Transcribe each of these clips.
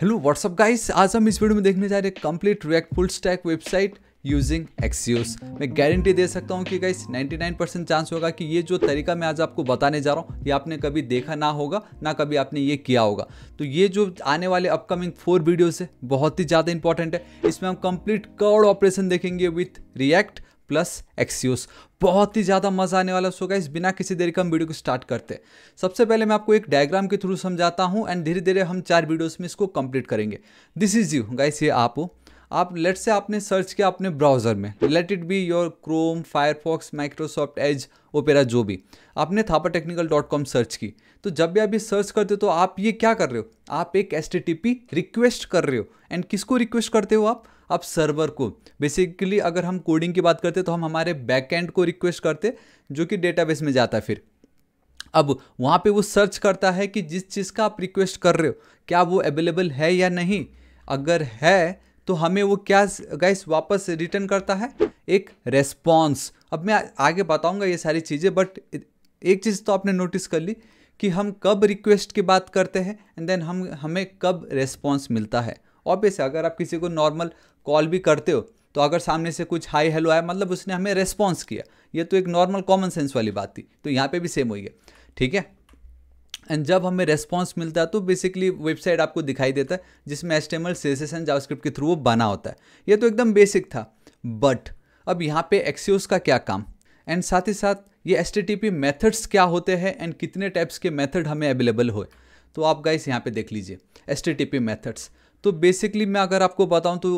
Hello what's up guys आज हम इस वीडियो में देखने जा रहे हैं complete React full stack website using Axios मैं गारंटी दे सकता हूँ कि गाइस 99 परसेंट चांस होगा कि ये जो तरीका मैं आज आपको बताने जा रहा हूँ ये आपने कभी देखा ना होगा ना कभी आपने ये किया होगा तो ये जो आने वाले अपकमिंग फोर वीडियोज़ है बहुत ही ज़्यादा इंपॉर्टेंट है इसमें हम कंप्लीट कर्ड ऑपरेशन देखेंगे विथ रिएक्ट प्लस एक्सियोस बहुत ही ज़्यादा मज़ा आने वाला सो गाइस बिना किसी देरी के हम वीडियो को स्टार्ट करते सबसे पहले मैं आपको एक डायग्राम के थ्रू समझाता हूँ एंड धीरे धीरे हम चार वीडियोस में इसको कंप्लीट करेंगे दिस इज़ यू गाइस ये आप हो आप लेट से आपने सर्च किया अपने ब्राउज़र में let it be your Chrome Firefox Microsoft Edge Opera जो भी आपने Thapa technical dot com search की तो जब भी आप ये सर्च करते हो तो आप ये क्या कर रहे हो आप एक एस रिक्वेस्ट कर रहे हो एंड किसको रिक्वेस्ट करते हो आप आप सर्वर को बेसिकली अगर हम कोडिंग की बात करते तो हम हमारे बैकएंड को रिक्वेस्ट करते जो कि डेटाबेस में जाता है फिर अब वहाँ पे वो सर्च करता है कि जिस चीज़ का आप रिक्वेस्ट कर रहे हो क्या वो अवेलेबल है या नहीं अगर है तो हमें वो क्या गैस वापस रिटर्न करता है एक रेस्पॉन्स अब मैं आगे बताऊँगा ये सारी चीज़ें बट एक चीज़ तो आपने नोटिस कर ली कि हम कब रिक्वेस्ट की बात करते हैं एंड देन हम हमें कब रेस्पॉन्स मिलता है ऑब्वियस अगर आप किसी को नॉर्मल कॉल भी करते हो तो अगर सामने से कुछ हाई हेलो आया मतलब उसने हमें रेस्पॉन्स किया ये तो एक नॉर्मल कॉमन सेंस वाली बात थी तो यहाँ पे भी सेम हुई है ठीक है एंड जब हमें रेस्पॉन्स मिलता है तो बेसिकली वेबसाइट आपको दिखाई देता है जिसमें H T M L JavaScript के थ्रू वो बना होता है ये तो एकदम बेसिक था बट अब यहाँ पे एक्सियोस का क्या काम एंड साथ ही साथ ये H T T P methods क्या होते हैं एंड कितने टाइप्स के मैथड हमें अवेलेबल हो तो आप गाइस यहाँ पे देख लीजिए H T T P methods तो बेसिकली मैं अगर आपको बताऊँ तो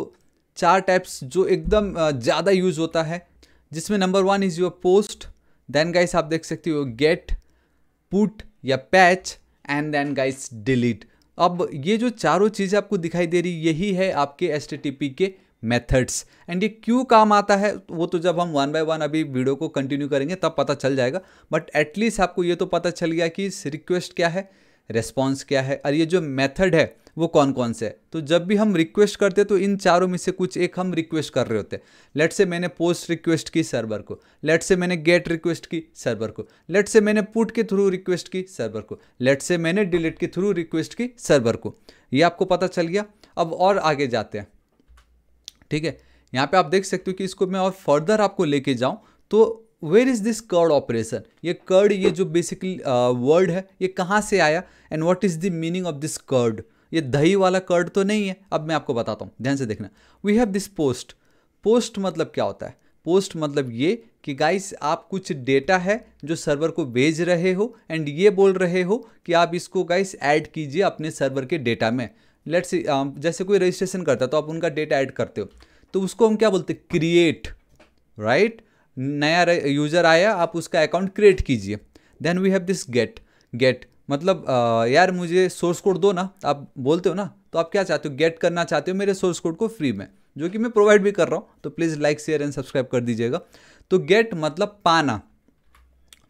चार टाइप्स जो एकदम ज़्यादा यूज़ होता है जिसमें number one is your post then guys आप देख सकते हो गेट पुट या patch and then guys delete अब ये जो चारों चीज़ें आपको दिखाई दे रही यही है आपके एस के मेथड्स एंड ये क्यों काम आता है वो तो जब हम वन बाय वन अभी वीडियो को कंटिन्यू करेंगे तब पता चल जाएगा बट एटलीस्ट आपको ये तो पता चल गया कि रिक्वेस्ट क्या है रेस्पॉन्स क्या है और ये जो मेथड है वो कौन कौन से है तो जब भी हम रिक्वेस्ट करते तो इन चारों में से कुछ एक हम रिक्वेस्ट कर रहे होते लेट से मैंने पोस्ट रिक्वेस्ट की सर्वर को लेट से मैंने गेट रिक्वेस्ट की सर्वर को लेट से मैंने पुट के थ्रू रिक्वेस्ट की सर्वर को लेट से मैंने डिलीट के थ्रू रिक्वेस्ट की सर्वर को ये आपको पता चल गया अब और आगे जाते हैं ठीक है यहाँ पे आप देख सकते हो कि इसको मैं और फर्दर आपको लेके जाऊँ तो where is this CRUD operation ये कर्ड ये जो बेसिकली वर्ड uh, है ये कहाँ से आया and what is the meaning of this curd ये दही वाला कर्ड तो नहीं है अब मैं आपको बताता हूँ ध्यान से देखना we have this post post मतलब क्या होता है पोस्ट मतलब ये कि गाइस आप कुछ डेटा है जो सर्वर को भेज रहे हो एंड ये बोल रहे हो कि आप इसको गाइस ऐड कीजिए अपने सर्वर के डेटा में लेट्स um, जैसे कोई रजिस्ट्रेशन करता है तो आप उनका डेटा ऐड करते हो तो उसको हम क्या बोलते हैं क्रिएट राइट नया यूज़र आया आप उसका अकाउंट क्रिएट कीजिए then we have this get get मतलब यार मुझे सोर्स कोड दो ना आप बोलते हो ना तो आप क्या चाहते हो गेट करना चाहते हो मेरे सोर्स कोड को फ्री में जो कि मैं प्रोवाइड भी कर रहा हूँ तो please like share and subscribe कर दीजिएगा तो गेट मतलब पाना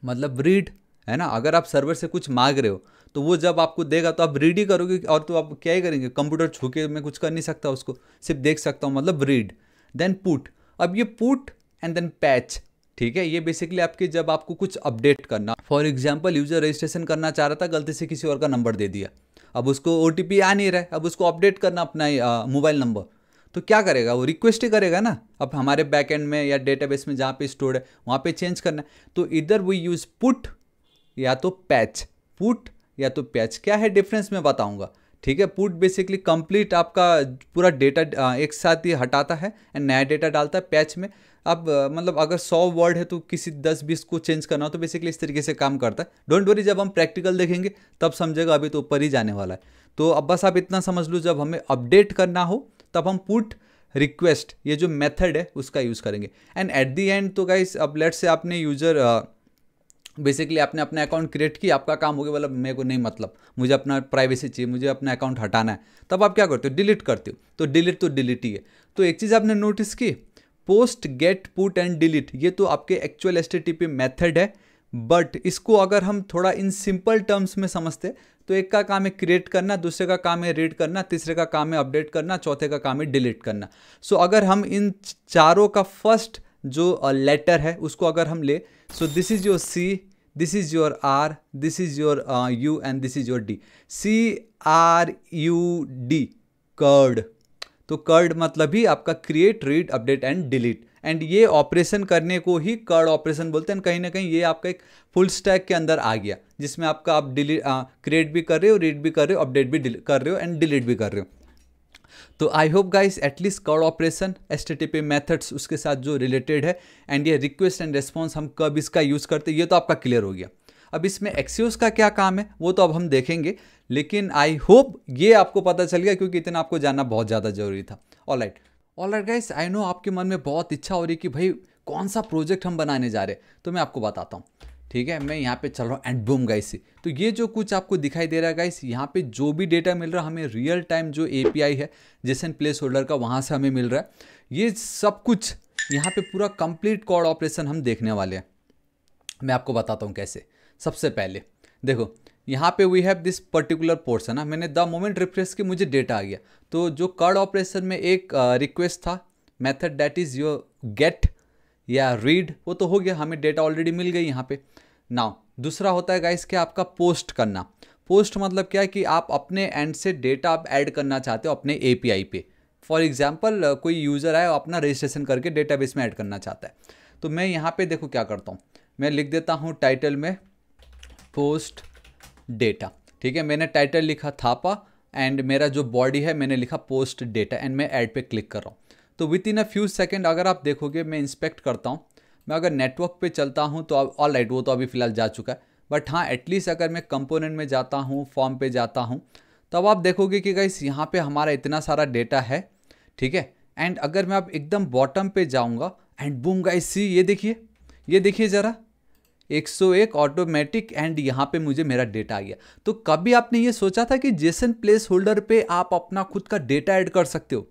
मतलब रीड है ना अगर आप सर्वर से कुछ मांग रहे हो तो वो जब आपको देगा तो आप रीड ही करोगे और तो आप क्या ही करेंगे कंप्यूटर छू के मैं कुछ कर नहीं सकता उसको सिर्फ देख सकता हूँ मतलब रीड देन पुट अब ये पुट एंड देन पैच ठीक है ये बेसिकली आपके जब आपको कुछ अपडेट करना फॉर एग्जाम्पल यूजर रजिस्ट्रेशन करना चाह रहा था गलती से किसी और का नंबर दे दिया अब उसको ओ आ नहीं रहा है अब उसको अपडेट करना अपना मोबाइल नंबर तो क्या करेगा वो रिक्वेस्ट ही करेगा ना अब हमारे बैक एंड में या डेटाबेस में जहाँ पे स्टोर है वहाँ पे चेंज करना है तो इधर वी यूज़ पुट या तो पैच पुट या तो पैच क्या है डिफरेंस मैं बताऊँगा ठीक है पुट बेसिकली कंप्लीट आपका पूरा डेटा एक साथ ही हटाता है एंड नया डेटा डालता है पैच में आप मतलब अगर सौ वर्ड है तो किसी दस बीस को चेंज करना हो तो बेसिकली इस तरीके से काम करता है डोंट वरी जब हम प्रैक्टिकल देखेंगे तब समझेगा अभी तो ऊपर ही जाने वाला है तो अब बस आप इतना समझ लो जब हमें अपडेट करना हो तब हम पुट रिक्वेस्ट ये जो मेथड है उसका यूज़ करेंगे एंड एट दी एंड तो गाइस अब लेट से आपने यूजर बेसिकली आपने अपना अकाउंट क्रिएट किया आपका काम हो गया मतलब मेरे को नहीं मतलब मुझे अपना प्राइवेसी चाहिए मुझे अपना अकाउंट हटाना है तब आप क्या करते हो डिलीट करते हो तो डिलीट तो डिलीट ही है तो एक चीज़ आपने नोटिस की post get put and delete ये तो आपके एक्चुअल एस मेथड है बट इसको अगर हम थोड़ा इन सिंपल टर्म्स में समझते तो एक का काम है क्रिएट करना दूसरे का काम है रीड करना तीसरे का काम है अपडेट करना चौथे का काम है डिलीट करना सो so, अगर हम इन चारों का फर्स्ट जो लेटर है उसको अगर हम ले so this is your C this is your R this is your U and this is your D C R U D CRUD तो कर्ड मतलब ही आपका create read update and delete and ये ऑपरेशन करने को ही curd operation बोलते हैं कहीं ना कहीं ये आपका एक फुल स्टैक के अंदर आ गया जिसमें आपका आप डिलीट क्रिएट भी कर रहे हो रीड भी कर रहे हो अपडेट भी कर रहे हो एंड डिलीट भी कर रहे हो तो I hope guys at least CRUD operation S methods उसके साथ जो रिलेटेड है एंड ये रिक्वेस्ट एंड रेस्पॉन्स हम कब इसका यूज़ करते ये तो आपका क्लियर हो गया अब इसमें एक्सियोस का क्या काम है वो तो अब हम देखेंगे लेकिन आई होप ये आपको पता चल गया क्योंकि इतना आपको जानना बहुत ज़्यादा ज़रूरी था all right all right guys I know आपके मन में बहुत इच्छा हो रही कि भाई कौन सा प्रोजेक्ट हम बनाने जा रहे तो मैं आपको बताता हूँ ठीक है मैं यहाँ पे चल रहा हूँ एंड बूम गाइस तो ये जो कुछ आपको दिखाई दे रहा है गाइस यहाँ पे जो भी डेटा मिल रहा है हमें रियल टाइम जो ए है जेसन प्लेस होल्डर का वहाँ से हमें मिल रहा है ये सब कुछ यहाँ पे पूरा कंप्लीट कॉड ऑपरेशन हम देखने वाले हैं मैं आपको बताता हूँ कैसे सबसे पहले देखो यहाँ पे we have this particular portion है मैंने द मोमेंट रिफ्रेश की मुझे डेटा आ गया तो जो कर्ड ऑपरेशन में एक रिक्वेस्ट था method that is your get या रीड वो तो हो गया हमें डेटा ऑलरेडी मिल गई यहाँ पे नाउ दूसरा होता है गाइस क्या आपका पोस्ट करना पोस्ट मतलब क्या है कि आप अपने एंड से डेटा आप ऐड करना चाहते हो अपने एपीआई पे फॉर एग्जांपल कोई यूज़र आए अपना रजिस्ट्रेशन करके डेटाबेस में ऐड करना चाहता है तो मैं यहाँ पे देखो क्या करता हूँ मैं लिख देता हूँ टाइटल में पोस्ट डेटा ठीक है मैंने टाइटल लिखा थापा एंड मेरा जो बॉडी है मैंने लिखा पोस्ट डेटा एंड मैं ऐड पे क्लिक कर रहा हूँ तो within a few second अगर आप देखोगे मैं इंस्पेक्ट करता हूँ मैं अगर नेटवर्क पे चलता हूँ तो ऑल राइट वो तो अभी फ़िलहाल जा चुका है बट हाँ एटलीस्ट अगर मैं कंपोनेंट में जाता हूँ फॉर्म पे जाता हूँ तब आप देखोगे कि गाइस यहाँ पे हमारा इतना सारा डेटा है ठीक है एंड अगर मैं आप एकदम बॉटम पे जाऊँगा एंड बूम गाइस सी ये देखिए ये देखिए ज़रा 101 ऑटोमेटिक एंड यहाँ पे मुझे मेरा डेटा आ गया तो कभी आपने ये सोचा था कि जेसन प्लेस होल्डर पर आप अपना खुद का डेटा ऐड कर सकते हो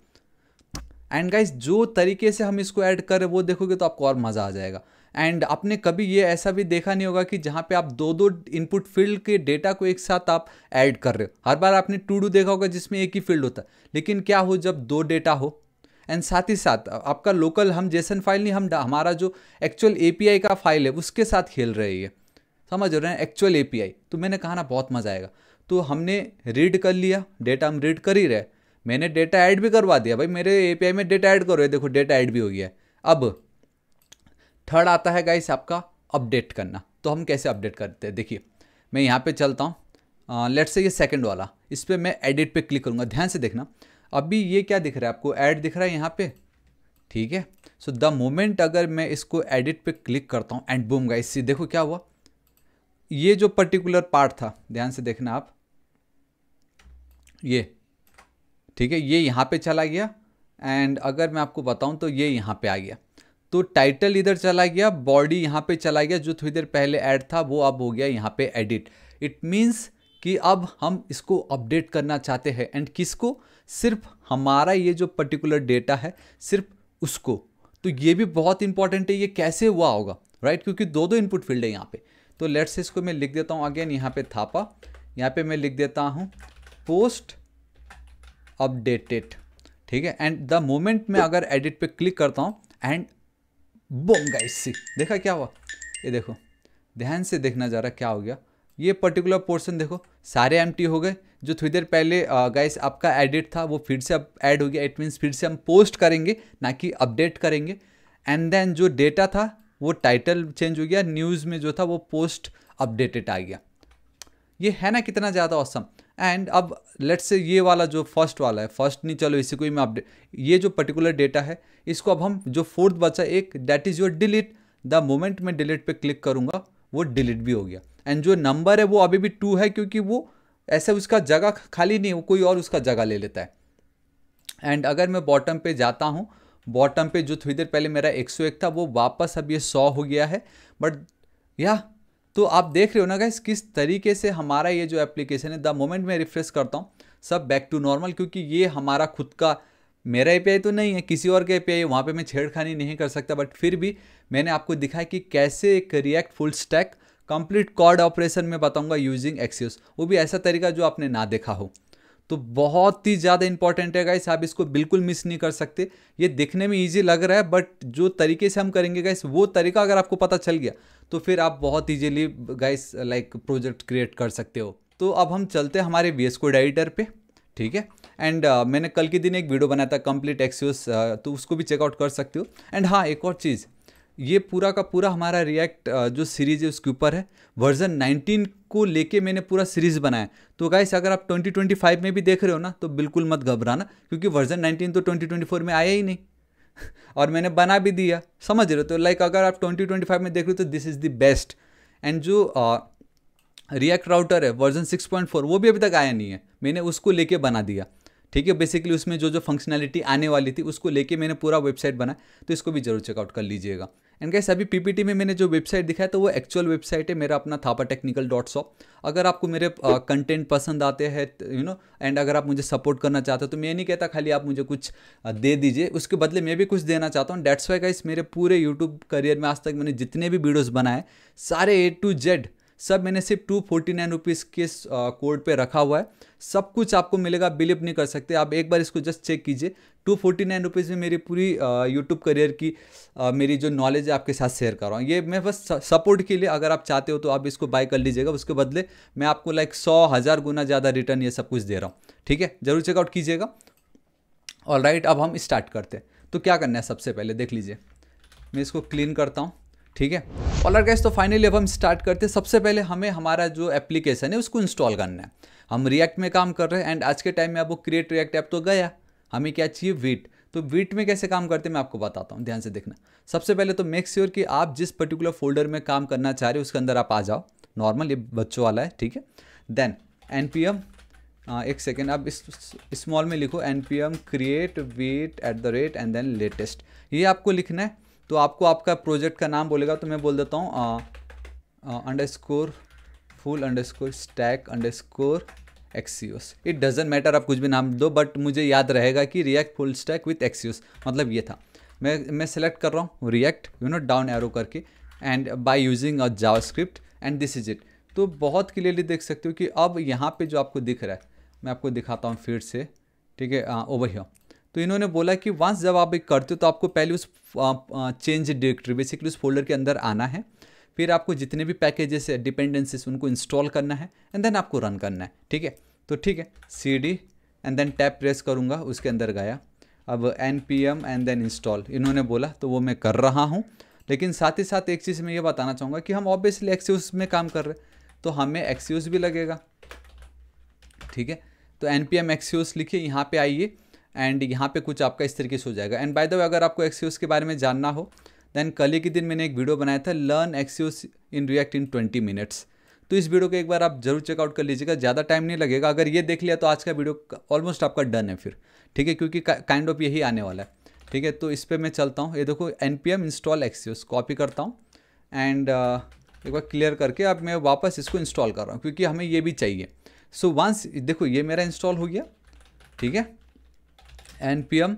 एंड गाइज जो तरीके से हम इसको ऐड करें वो देखोगे तो आपको और मज़ा आ जाएगा एंड आपने कभी ये ऐसा भी देखा नहीं होगा कि जहाँ पे आप दो दो इनपुट फील्ड के डेटा को एक साथ आप ऐड कर रहे हो हर बार आपने टू डू देखा होगा जिसमें एक ही फील्ड होता है लेकिन क्या हो जब दो डेटा हो एंड साथ ही साथ आपका लोकल हम जेसन फाइल नहीं हम हमारा जो एक्चुअल ए का फाइल है उसके साथ खेल रही है समझ रहे हैं एक्चुअल ए तो मैंने कहा ना बहुत मज़ा आएगा तो हमने रीड कर लिया डेटा हम रीड कर ही रहे मैंने डेटा ऐड भी करवा दिया भाई मेरे ए में डेटा ऐड करो देखो डेटा ऐड भी हो गया है अब थर्ड आता है गाइस आपका अपडेट करना तो हम कैसे अपडेट करते हैं देखिए मैं यहाँ पे चलता हूँ लेट्स से ये सेकंड वाला इस पर मैं एडिट पे क्लिक करूँगा ध्यान से देखना अभी ये क्या दिख रहा है आपको ऐड दिख रहा है यहाँ पे ठीक है सो द मोमेंट अगर मैं इसको एडिट पे क्लिक करता हूँ एंड बूम गाइस इससे देखो क्या हुआ ये जो पर्टिकुलर पार्ट था ध्यान से देखना आप ये ठीक है ये यहाँ पे चला गया एंड अगर मैं आपको बताऊँ तो ये यहाँ पे आ गया तो टाइटल इधर चला गया बॉडी यहाँ पे चला गया जो थोड़ी देर पहले ऐड था वो अब हो गया यहाँ पे एडिट इट मीन्स कि अब हम इसको अपडेट करना चाहते हैं एंड किसको सिर्फ हमारा ये जो पर्टिकुलर डेटा है सिर्फ उसको तो ये भी बहुत इंपॉर्टेंट है ये कैसे हुआ होगा राइट क्योंकि दो दो इनपुट फील्ड है यहाँ पे तो लेट्स से इसको मैं लिख देता हूँ अगेन यहाँ पे थापा यहाँ पे मैं लिख देता हूँ पोस्ट अपडेटेड ठीक है एंड द मोमेंट मैं अगर एडिट पे क्लिक करता हूँ एंड बोंगा इससे देखा क्या हुआ ये देखो ध्यान से देखना ज़रा क्या हो गया ये पर्टिकुलर पोर्शन देखो सारे एम हो गए जो थोड़ी देर पहले गाइस आपका एडिट था वो फिर से अब ऐड हो गया इट मीन्स फिर से हम पोस्ट करेंगे ना कि अपडेट करेंगे एंड देन जो डेटा था वो टाइटल चेंज हो गया न्यूज़ में जो था वो पोस्ट अपडेटेड आ गया ये है ना कितना ज़्यादा औसम एंड अब लेट्स से ये वाला जो फर्स्ट वाला है फर्स्ट नहीं चलो इसी को ही मैं अपडेट ये जो पर्टिकुलर डेटा है इसको अब हम जो फोर्थ बचा एक that is your delete the moment मैं डिलीट पे क्लिक करूँगा वो डिलीट भी हो गया एंड जो नंबर है वो अभी भी टू है क्योंकि वो ऐसे उसका जगह खाली नहीं कोई और उसका जगह ले लेता है एंड अगर मैं बॉटम पे जाता हूँ बॉटम पे जो थोड़ी देर पहले मेरा 101 था वो वापस अब ये 100 हो गया है बट या तो आप देख रहे हो ना गाइस किस तरीके से हमारा ये जो एप्लीकेशन है द मोमेंट मैं रिफ्रेश करता हूँ सब बैक टू नॉर्मल क्योंकि ये हमारा खुद का मेरा ए तो नहीं है किसी और का ए पी आई वहाँ पर मैं छेड़खानी नहीं कर सकता बट फिर भी मैंने आपको दिखाया कि कैसे एक React full stack complete CRUD operation में बताऊंगा यूजिंग एक्सियोस वो भी ऐसा तरीका जो आपने ना देखा हो तो बहुत ही ज़्यादा इंपॉर्टेंट है गाइस आप इसको बिल्कुल मिस नहीं कर सकते ये देखने में ईजी लग रहा है बट जो तरीके से हम करेंगे गाइस वो तरीका अगर आपको पता चल गया तो फिर आप बहुत easily guys like project create कर सकते हो तो अब हम चलते हैं हमारे वी कोड एडिटर पर ठीक है एंड uh, मैंने कल के दिन एक वीडियो बनाया था कंप्लीट एक्सियोस uh, तो उसको भी चेकआउट कर सकते हो एंड हाँ एक और चीज़ ये पूरा का पूरा हमारा रिएक्ट जो सीरीज़ है उसके ऊपर है वर्जन 19 को लेके मैंने पूरा सीरीज़ बनाया तो गाइस अगर आप 2025 में भी देख रहे हो ना तो बिल्कुल मत घबराना क्योंकि वर्जन 19 तो 2024 में आया ही नहीं और मैंने बना भी दिया समझ रहे हो तो लाइक अगर आप 2025 में देख रहे हो तो this is the best and जो रिएक्ट राउटर है वर्जन सिक्स वो भी अभी तक आया नहीं है मैंने उसको लेके बना दिया ठीक है बेसिकली उसमें जो जो फंक्शनैलिटी आने वाली थी उसको लेके मैंने पूरा वेबसाइट बनाया तो इसको भी जरूर चेकआउट कर लीजिएगा एंड कैसे अभी पीपीटी में मैंने जो वेबसाइट दिखाया तो वो एक्चुअल वेबसाइट है मेरा अपना थापा टेक्निकल डॉट शॉप अगर आपको मेरे कंटेंट पसंद आते हैं यू नो एंड अगर आप मुझे सपोर्ट करना चाहते हो तो मैं नहीं कहता खाली आप मुझे कुछ दे दीजिए उसके बदले मैं भी कुछ देना चाहता हूँ डेट्स वाई का इस मेरे पूरे यूट्यूब करियर में आज तक मैंने जितने भी वीडियोज़ बनाए सारे ए टू जेड सब मैंने सिर्फ टू फोर्टी नाइन रुपीज़ के कोड पे रखा हुआ है सब कुछ आपको मिलेगा बिलीव नहीं कर सकते आप एक बार इसको जस्ट चेक कीजिए टू फोर्टी नाइन रुपीज़ में मेरी पूरी यूट्यूब करियर की आ, मेरी जो नॉलेज है आपके साथ शेयर कर रहा हूँ ये मैं बस सपोर्ट के लिए अगर आप चाहते हो तो आप इसको बाय कर लीजिएगा उसके बदले मैं आपको लाइक सौ हज़ार गुना ज़्यादा रिटर्न ये सब कुछ दे रहा हूँ ठीक है ज़रूर चेकआउट कीजिएगा और राइट अब हम स्टार्ट करते हैं तो क्या करना है सबसे पहले देख लीजिए मैं इसको क्लीन करता हूँ ठीक है और गैस तो फाइनली अब हम स्टार्ट करते हैं सबसे पहले हमें हमारा जो एप्लीकेशन है उसको इंस्टॉल करना है हम रिएक्ट में काम कर रहे हैं एंड आज के टाइम में अब वो क्रिएट रिएक्ट ऐप तो गया हमें क्या चाहिए वीट तो वीट में कैसे काम करते हैं मैं आपको बताता हूँ ध्यान से देखना सबसे पहले तो मेक श्योर sure कि आप जिस पर्टिकुलर फोल्डर में काम करना चाह रहे हो उसके अंदर आप आ जाओ नॉर्मल ये बच्चों वाला है ठीक है देन एन पी एम एक सेकेंड आप इस स्मॉल में लिखो N P M create Vite at the rate and then latest ये आपको लिखना है तो आपको आपका प्रोजेक्ट का नाम बोलेगा तो मैं बोल देता हूँ underscore full underscore stack underscore Axios it doesn't matter आप कुछ भी नाम दो बट मुझे याद रहेगा कि React full stack with Axios मतलब ये था मैं मैं सेलेक्ट कर रहा हूँ React you know down arrow करके and by using a JavaScript and this is it तो बहुत क्लियरली देख सकते हो कि अब यहाँ पे जो आपको दिख रहा है मैं आपको दिखाता हूँ फिर से ठीक है ओवर हियर तो इन्होंने बोला कि वंस जब आप एक करते हो तो आपको पहले उस चेंज डायरेक्टरी बेसिकली उस फोल्डर के अंदर आना है फिर आपको जितने भी पैकेजेस है डिपेंडेंसीज उनको इंस्टॉल करना है एंड देन आपको रन करना है ठीक है तो ठीक है C D and then tab press करूँगा उसके अंदर गया अब N P M and then install इन्होंने बोला तो वो मैं कर रहा हूँ लेकिन साथ ही साथ एक चीज़ मैं ये बताना चाहूँगा कि हम ऑब्वियसली एक्स्यूज में काम कर रहे हैं तो हमें एक्स्यूज भी लगेगा ठीक है तो एन पी एम एक्स्यूज लिखिए यहाँ पर आइए एंड यहाँ पे कुछ आपका इस तरीके से हो जाएगा एंड बाय द वे अगर आपको एक्सीओस के बारे में जानना हो देन कल ही के दिन मैंने एक वीडियो बनाया था learn Axios in React in twenty minutes तो इस वीडियो को एक बार आप जरूर चेकआउट कर लीजिएगा ज़्यादा टाइम नहीं लगेगा अगर ये देख लिया तो आज का वीडियो ऑलमोस्ट आपका डन है फिर ठीक है क्योंकि काइंड ऑफ यही आने वाला है ठीक है तो इस पर मैं चलता हूँ ये देखो N P M install Axios copy करता हूँ एंड uh, एक बार क्लियर करके अब मैं वापस इसको इंस्टॉल कर रहा हूँ क्योंकि हमें ये भी चाहिए सो so, वंस देखो ये मेरा इंस्टॉल हो गया ठीक है N P M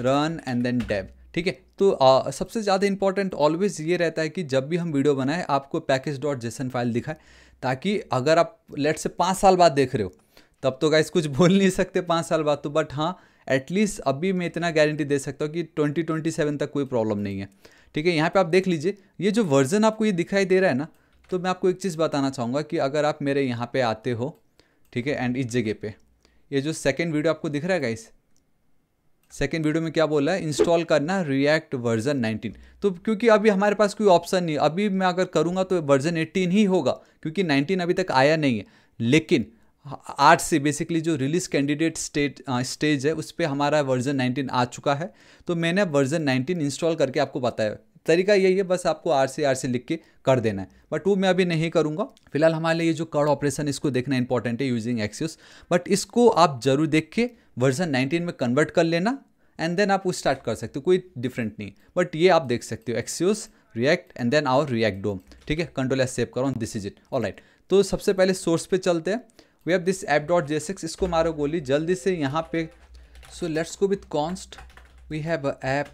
run and then dev ठीक है तो आ, सबसे ज़्यादा इंपॉर्टेंट ऑलवेज ये रहता है कि जब भी हम वीडियो बनाएं आपको पैकेज डॉट जेसन फाइल दिखाए ताकि अगर आप लेट से पाँच साल बाद देख रहे हो तब तो गाइस कुछ बोल नहीं सकते पाँच साल बाद तो बट हाँ एटलीस्ट अभी मैं इतना गारंटी दे सकता हूँ कि ट्वेंटी ट्वेंटी सेवन तक कोई प्रॉब्लम नहीं है ठीक है यहाँ पे आप देख लीजिए ये जो वर्जन आपको ये दिखाई दे रहा है ना तो मैं आपको एक चीज़ बताना चाहूँगा कि अगर आप मेरे यहाँ पे आते हो ठीक है एंड इस जगह पे ये जो सेकेंड वीडियो आपको दिख रहा है गाइस सेकेंड वीडियो में क्या बोला है इंस्टॉल करना रिएक्ट वर्जन 19 तो क्योंकि अभी हमारे पास कोई ऑप्शन नहीं अभी मैं अगर करूँगा तो वर्जन 18 ही होगा क्योंकि 19 अभी तक आया नहीं है लेकिन आठ से बेसिकली जो रिलीज कैंडिडेट स्टेट स्टेज है उस पर हमारा वर्जन 19 आ चुका है तो मैंने वर्जन 19 इंस्टॉल करके आपको बताया तरीका यही है बस आपको आर से आर से लिख के कर देना है बट वो मैं अभी नहीं करूँगा फिलहाल हमारे लिए जो कड़ ऑपरेशन इसको देखना इंपॉर्टेंट है यूजिंग एक्सिस बट इसको आप जरूर देख के वर्जन 19 में कन्वर्ट कर लेना एंड देन आप वो स्टार्ट कर सकते हो कोई डिफरेंट नहीं बट ये आप देख सकते हो Axios React and then our React DOM ठीक है कंट्रोल एस सेव करो this is it all right तो सबसे पहले सोर्स पे चलते हैं we have this app dot J six इसको मारो गोली जल्दी से यहाँ पे so let's go with const we have app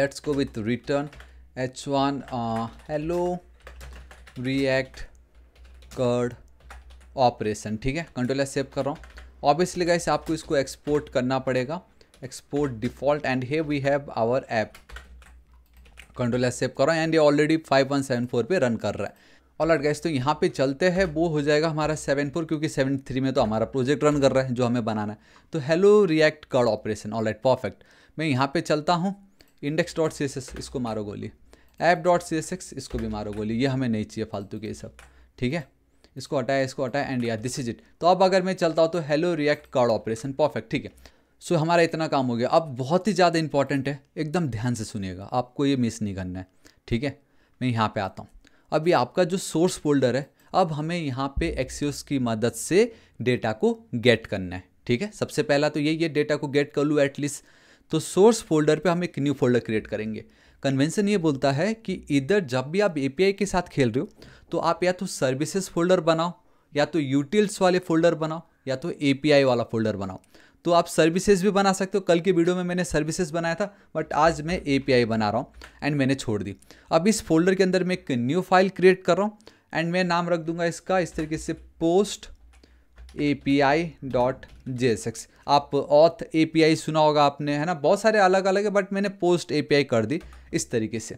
let's go with return H one hello React CRUD operation ठीक है कंट्रोल एस सेव कर रहा हूँ ऑब्वियसली गाइस आपको इसको एक्सपोर्ट करना पड़ेगा export default and hey we have our app control S save करो एंड ये already five one seven four पर रन कर रहा है ऑल आर्ट गैस तो यहाँ पे चलते हैं वो हो जाएगा हमारा सेवन फोर क्योंकि सेवन थ्री में तो हमारा प्रोजेक्ट रन कर रहा है जो हमें बनाना है तो hello React CRUD operation all at perfect मैं यहाँ पे चलता हूँ index dot C S S इसको मारो गोली app dot C S X इसको भी मारो गोली ये हमें नहीं चाहिए फालतू के ये सब ठीक है इसको हटाया इसको हटाया एंड या दिस इज इट तो अब अगर मैं चलता हूँ तो hello React CRUD operation perfect ठीक है सो so, हमारा इतना काम हो गया अब बहुत ही ज़्यादा इंपॉर्टेंट है एकदम ध्यान से सुनिएगा आपको ये मिस नहीं करना है ठीक है मैं यहाँ पर आता हूँ अब ये आपका जो सोर्स फोल्डर है अब हमें यहाँ पे एक्सियोस की मदद से डेटा को गेट करना है ठीक है सबसे पहला तो ये ये डेटा को गेट कर लूँ एटलीस्ट तो सोर्स फोल्डर पे हम एक न्यू फोल्डर क्रिएट करेंगे कन्वेंशन ये बोलता है कि इधर जब भी आप ए के साथ खेल रहे हो तो आप या तो सर्विसेज फोल्डर बनाओ या तो यूटिल्स वाले फोल्डर बनाओ या तो ए वाला फोल्डर बनाओ तो आप सर्विसेज भी बना सकते हो कल की वीडियो में मैंने सर्विसेज बनाया था बट आज मैं ए बना रहा हूँ एंड मैंने छोड़ दी अब इस फोल्डर के अंदर मैं एक न्यू फाइल क्रिएट कर रहा हूँ एंड मैं नाम रख दूंगा इसका इस तरीके से post A P I dot J S X आप ऑथ ए पी आई सुना होगा आपने है ना बहुत सारे अलग अलग है बट मैंने पोस्ट ए पी आई कर दी इस तरीके से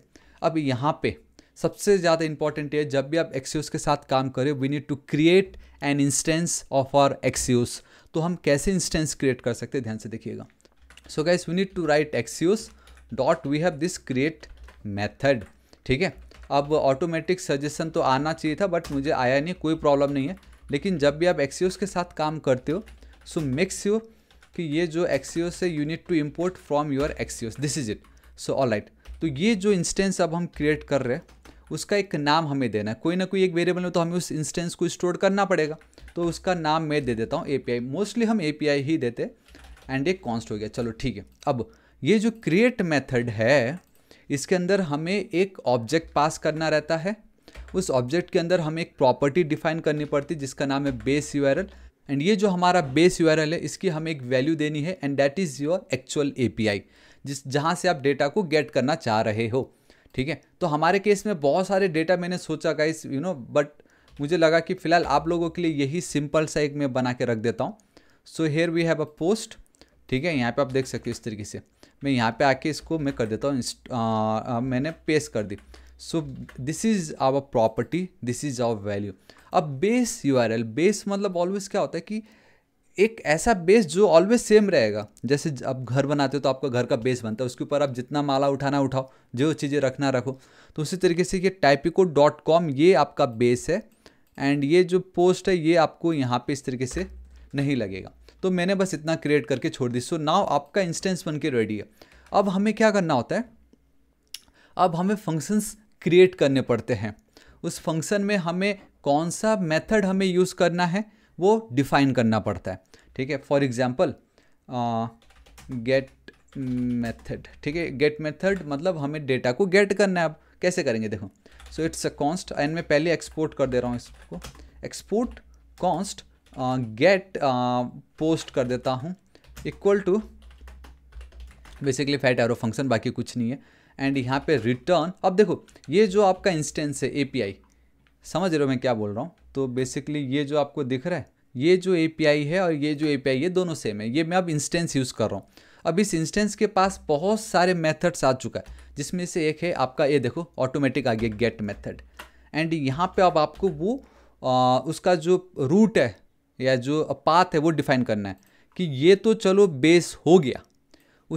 अब यहाँ पे सबसे ज़्यादा इंपॉर्टेंट है जब भी आप एक्सीूस के साथ काम करें we need to create an instance of our Axios तो हम कैसे इंस्टेंस क्रिएट कर सकते हैं ध्यान से देखिएगा so guys we need to write Axios dot we have this create method ठीक है अब ऑटोमेटिक सजेशन तो आना चाहिए था बट मुझे आया नहीं कोई प्रॉब्लम नहीं है लेकिन जब भी आप एक्सीूस के साथ काम करते हो सो मेक्स यू कि ये जो एक्सीूस है you need to import from your Axios this is it so all right तो ये जो इंस्टेंस अब हम क्रिएट कर रहे हैं उसका एक नाम हमें देना है कोई ना कोई एक वेरिएबल में तो हमें उस इंस्टेंस को स्टोर करना पड़ेगा तो उसका नाम मैं दे देता हूँ ए मोस्टली हम ए ही देते एंड एक कॉन्स्ट हो गया चलो ठीक है अब ये जो क्रिएट मेथड है इसके अंदर हमें एक ऑब्जेक्ट पास करना रहता है उस ऑब्जेक्ट के अंदर हमें एक प्रॉपर्टी डिफाइन करनी पड़ती है जिसका नाम है बेस यू एंड ये जो हमारा बेस यू है इसकी हमें एक वैल्यू देनी है and that is your actual a जिस जहाँ से आप डेटा को गेट करना चाह रहे हो ठीक है तो हमारे केस में बहुत सारे डेटा मैंने सोचा इस यू नो बट मुझे लगा कि फ़िलहाल आप लोगों के लिए यही सिंपल सा एक मैं बना के रख देता हूँ so here we have a post ठीक है यहाँ पे आप देख सकते हो इस तरीके से मैं यहाँ पे आके इसको मैं कर देता हूँ मैंने पेस्ट कर दी so this is our property this is our value अब बेस यू बेस मतलब ऑलवेज क्या होता है कि एक ऐसा बेस जो ऑलवेज सेम रहेगा जैसे आप घर बनाते हो तो आपका घर का बेस बनता है उसके ऊपर आप जितना माला उठाना उठाओ जो चीज़ें रखना रखो तो उसी तरीके से ये टाइपिको डॉट कॉम ये आपका बेस है एंड ये जो पोस्ट है ये आपको यहाँ पे इस तरीके से नहीं लगेगा तो मैंने बस इतना क्रिएट करके छोड़ दी सो नाव आपका इंस्टेंस बन के रेडी है अब हमें क्या करना होता है अब हमें फंक्शंस क्रिएट करने पड़ते हैं उस फंक्शन में हमें कौन सा मेथड हमें यूज़ करना है वो डिफाइन करना पड़ता है ठीक है फॉर एग्जाम्पल गेट मेथड ठीक है गेट मेथड मतलब हमें डेटा को गेट करना है अब कैसे करेंगे देखो so it's a const and मैं पहले एक्सपोर्ट कर दे रहा हूँ इसको एक्सपोर्ट कॉन्स्ट गेट पोस्ट कर देता हूँ equal to basically fat arrow function बाकी कुछ नहीं है एंड यहाँ पे रिटर्न अब देखो ये जो आपका इंस्टेंस है एपीआई समझ रहे हो मैं क्या बोल रहा हूँ तो बेसिकली ये जो आपको दिख रहा है ये जो ए है और ये जो ए है दोनों सेम है ये मैं अब इंस्टेंस यूज़ कर रहा हूँ अब इस इंस्टेंस के पास बहुत सारे मेथड्स आ चुका है जिसमें से एक है आपका ये देखो ऑटोमेटिक आ गया गेट मेथड एंड यहाँ पे अब आपको वो आ, उसका जो रूट है या जो पाथ है वो डिफाइन करना है कि ये तो चलो बेस हो गया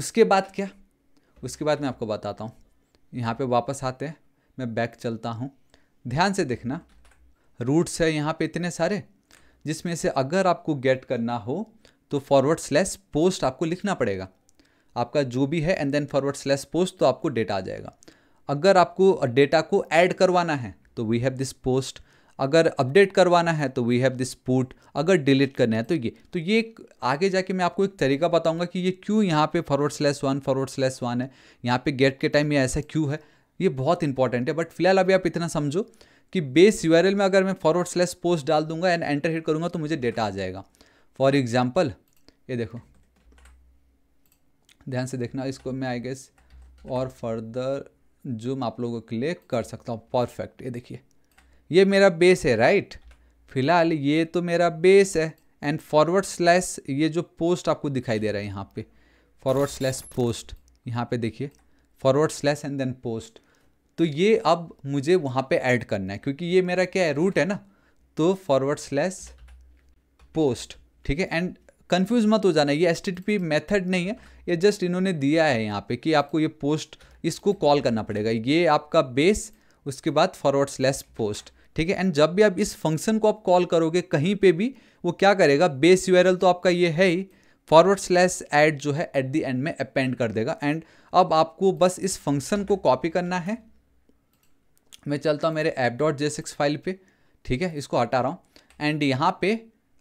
उसके बाद क्या उसके बाद मैं आपको बताता हूँ यहाँ पे वापस आते हैं मैं बैक चलता हूँ ध्यान से देखना रूट्स है यहाँ पे इतने सारे जिसमें से अगर आपको गेट करना हो तो फॉरवर्ड स्लैश पोस्ट आपको लिखना पड़ेगा आपका जो भी है and then forward slash post तो आपको डेटा आ जाएगा अगर आपको डेटा को ऐड करवाना है तो वी हैव दिस पोस्ट अगर अपडेट करवाना है तो वी हैव दिस पुट अगर डिलीट करना है तो ये तो ये आगे जाके मैं आपको एक तरीका बताऊंगा कि ये क्यों यहाँ पे forward slash one forward slash one है यहाँ पे गेट के टाइम ये ऐसा क्यों है ये बहुत इंपॉर्टेंट है बट फिलहाल अभी आप इतना समझो कि बेस यू में अगर मैं फॉरवर्ड स्लैश पोस्ट डाल दूंगा एंड एंटर हिट करूंगा तो मुझे डेटा आ जाएगा फॉर एग्जाम्पल ये देखो ध्यान से देखना इसको मैं आई गेस और फर्दर जूम आप लोगों के लिए कर सकता हूँ परफेक्ट ये देखिए ये मेरा बेस है राइट फिलहाल ये तो मेरा बेस है एंड फॉरवर्ड स्लैश ये जो पोस्ट आपको दिखाई दे रहा है यहाँ पे फॉरवर्ड स्लैश पोस्ट यहाँ पे देखिए forward slash and then post तो ये अब मुझे वहाँ पे ऐड करना है क्योंकि ये मेरा क्या है रूट है ना तो फॉरवर्ड स्लैश पोस्ट ठीक है एंड कंफ्यूज मत हो जाना ये एस टी मेथड नहीं है ये जस्ट इन्होंने दिया है यहाँ पे कि आपको ये पोस्ट इसको कॉल करना पड़ेगा ये आपका बेस उसके बाद फॉरवर्ड स्लैश पोस्ट ठीक है एंड जब भी आप इस फंक्शन को आप कॉल करोगे कहीं पे भी वो क्या करेगा बेस यू तो आपका ये है ही फॉरवर्ड स्लैश एड जो है एट दी एंड में अपेंड कर देगा एंड अब आपको बस इस फंक्शन को कॉपी करना है मैं चलता हूँ मेरे app dot J six file पे ठीक है इसको हटा रहा हूँ एंड यहाँ पे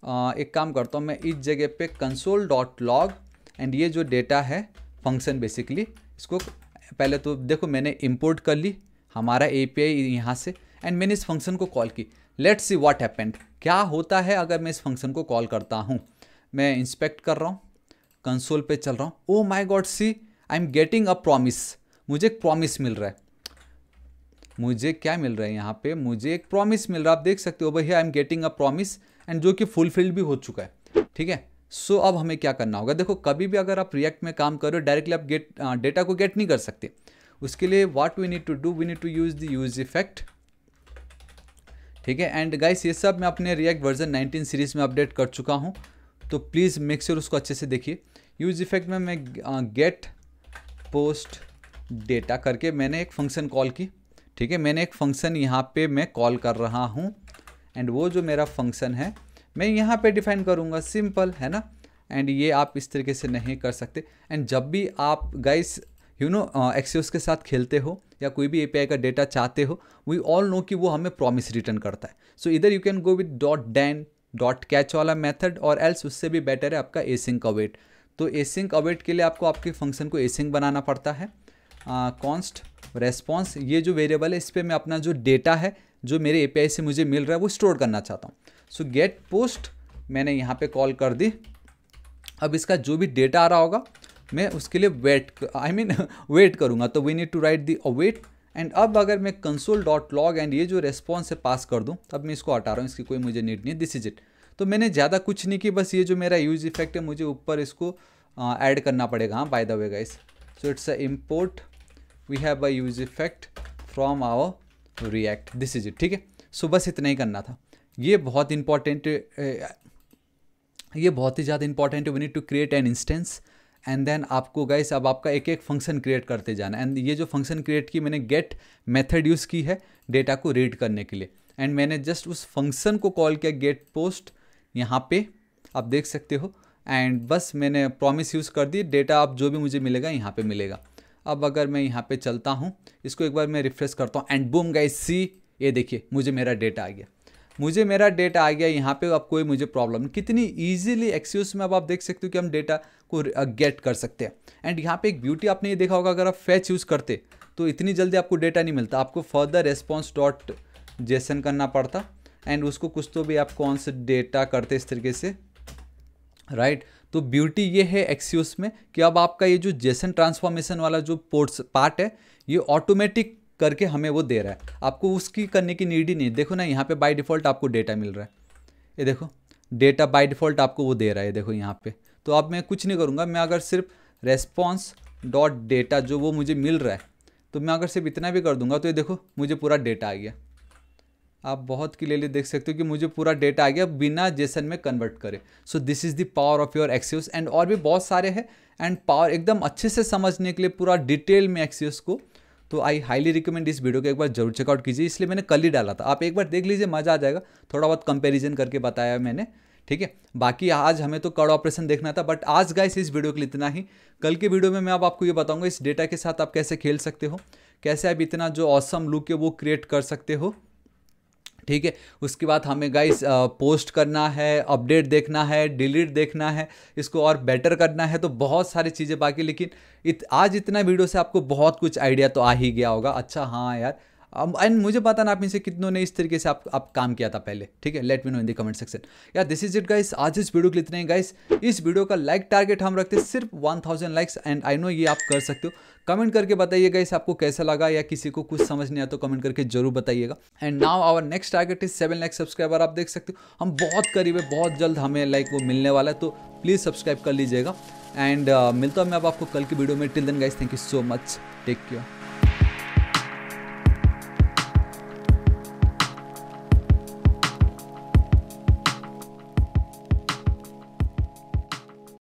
आ, एक काम करता हूँ मैं इस जगह पे कंसोल डॉट लॉग एंड ये जो डेटा है फंक्शन बेसिकली इसको पहले तो देखो मैंने इम्पोर्ट कर ली हमारा ए पी आई यहाँ से एंड मैंने इस फंक्शन को कॉल की लेट्स सी व्हाट हैपेंड क्या होता है अगर मैं इस फंक्शन को कॉल करता हूँ मैं इंस्पेक्ट कर रहा हूँ कंसोल पे चल रहा हूँ oh my god see I am getting a promise मुझे एक प्रॉमिस मिल रहा है मुझे क्या मिल रहा है यहाँ पे मुझे एक प्रॉमिस मिल रहा है आप देख सकते हो भैया I am getting a promise and जो कि फुलफिल्ड भी हो चुका है ठीक है सो so, अब हमें क्या करना होगा देखो कभी भी अगर आप रिएक्ट में काम करो डायरेक्टली आप गेट डेटा को गेट नहीं कर सकते उसके लिए what we need to do we need to use the use effect ठीक है एंड गाइस ये सब मैं अपने रिएक्ट वर्जन 19 सीरीज में अपडेट कर चुका हूँ तो प्लीज़ मेक श्योर उसको अच्छे से देखिए यूज इफेक्ट में मैं गेट पोस्ट डेटा करके मैंने एक फंक्शन कॉल की ठीक है मैंने एक फंक्शन यहाँ पे मैं कॉल कर रहा हूँ एंड वो जो मेरा फंक्शन है मैं यहाँ पे डिफाइन करूँगा सिंपल है ना एंड ये आप इस तरीके से नहीं कर सकते एंड जब भी आप गाइस यू नो एक्सियोस के साथ खेलते हो या कोई भी एपीआई का डेटा चाहते हो वी ऑल नो कि वो हमें प्रॉमिस रिटर्न करता है सो इधर you can go with dot then dot catch वाला मेथड और एल्स उससे भी बेटर है आपका एसिंक अवेट तो एसिंक अवेट के लिए आपको आपके फंक्शन को एसिंक बनाना पड़ता है कॉन्स्ट uh, रेस्पॉन्स ये जो वेरिएबल है इस पर मैं अपना जो डेटा है जो मेरे ए से मुझे मिल रहा है वो स्टोर करना चाहता हूँ सो गेट पोस्ट मैंने यहाँ पे कॉल कर दी अब इसका जो भी डेटा आ रहा होगा मैं उसके लिए वेट आई मीन वेट करूँगा तो we need to write the await and अब अगर मैं कंसोल डॉट लॉग एंड ये जो रेस्पॉन्स है पास कर दूँ तब मैं इसको हटा रहा हूँ इसकी कोई मुझे नीड नहीं है दिस इज इट तो मैंने ज़्यादा कुछ नहीं की बस ये जो मेरा यूज इफेक्ट है मुझे ऊपर इसको ऐड करना पड़ेगा हाँ by the way guys so it's a import we have a use effect from our React this is it ठीक है सो बस इतना ही करना था ये बहुत इंपॉर्टेंट ये बहुत ही ज़्यादा important we need to create an instance and then आपको गाइस अब आपका एक एक फंक्शन क्रिएट करते जाना एंड ये जो फंक्शन क्रिएट की मैंने गेट मेथड यूज़ की है डेटा को रीड करने के लिए एंड मैंने जस्ट उस फंक्शन को कॉल किया गेट पोस्ट यहाँ पे आप देख सकते हो एंड बस मैंने प्रॉमिस यूज़ कर दी डेटा आप जो भी मुझे मिलेगा यहाँ पे मिलेगा अब अगर मैं यहाँ पे चलता हूँ इसको एक बार मैं रिफ्रेश करता हूँ एंड बूम गाइस सी ये देखिए मुझे मेरा डेटा आ गया मुझे मेरा डेटा आ गया यहाँ पे अब कोई मुझे प्रॉब्लम नहीं कितनी ईजिली एक्सक्यूज में अब आप देख सकते हो कि हम डेटा को गेट कर सकते हैं एंड यहाँ पे एक ब्यूटी आपने ये देखा होगा अगर आप फैच यूज़ करते तो इतनी जल्दी आपको डेटा नहीं मिलता आपको फर्दर रेस्पॉन्स डॉट जेसन करना पड़ता एंड उसको कुछ तो भी आप कौन से डेटा करते इस तरीके से राइट right? तो ब्यूटी ये है एक्सियोस में कि अब आपका ये जो जेसन ट्रांसफॉर्मेशन वाला जो पोर्ट्स पार्ट है ये ऑटोमेटिक करके हमें वो दे रहा है आपको उसकी करने की नीड ही नहीं देखो ना यहाँ पे बाय डिफ़ॉल्ट आपको डेटा मिल रहा है ये देखो डेटा बाय डिफ़ॉल्ट आपको वो दे रहा है देखो यहाँ पे तो अब मैं कुछ नहीं करूँगा मैं अगर सिर्फ रेस्पॉन्स डॉट डेटा जो वो मुझे मिल रहा है तो मैं अगर सिर्फ इतना भी कर दूँगा तो ये देखो मुझे पूरा डेटा आ गया आप बहुत क्लियरली देख सकते हो कि मुझे पूरा डेटा आ गया बिना जेसन में कन्वर्ट करे so this is the power of your Axios and और भी बहुत सारे हैं एंड पावर एकदम अच्छे से समझने के लिए पूरा डिटेल में एक्सियोस को तो आई हाईली रिकमेंड इस वीडियो को एक बार जरूर चेकआउट कीजिए इसलिए मैंने कल ही डाला था आप एक बार देख लीजिए मज़ा आ जाएगा थोड़ा बहुत कंपेरिजन करके बताया मैंने ठीक है बाकी आज हमें तो कड़ ऑपरेशन देखना था बट आज गाइस इस वीडियो के लिए इतना ही कल के वीडियो में मैं अब आप आपको ये बताऊंगा इस डेटा के साथ आप कैसे खेल सकते हो कैसे आप इतना जो ऑसम लुक है वो क्रिएट कर सकते हो ठीक है उसके बाद हमें गाइस पोस्ट करना है अपडेट देखना है डिलीट देखना है इसको और बेटर करना है तो बहुत सारी चीज़ें बाकी लेकिन इत, आज इतना वीडियो से आपको बहुत कुछ आइडिया तो आ ही गया होगा अच्छा हाँ यार एंड मुझे पता ना आप इनसे कितनों ने इस तरीके से आप आप काम किया था पहले ठीक है let me know in the comment section या दिस इज इट गाइस आज इस वीडियो के लिए इतने गाइस इस वीडियो का लाइक टारगेट हम रखते हैं सिर्फ 1000 लाइक्स एंड आई नो ये आप कर सकते हो कमेंट करके बताइएगा इस आपको कैसा लगा या किसी को कुछ समझ नहीं आया तो कमेंट करके जरूर बताइएगा and now our next target is seven lakh subscriber आप देख सकते हो हम बहुत करीब है बहुत जल्द हमें लाइक वो मिलने वाला है तो प्लीज़ सब्सक्राइब कर लीजिएगा एंड uh, मिलता हूँ मैं अब आपको कल की वीडियो में till then guys thank you so much take care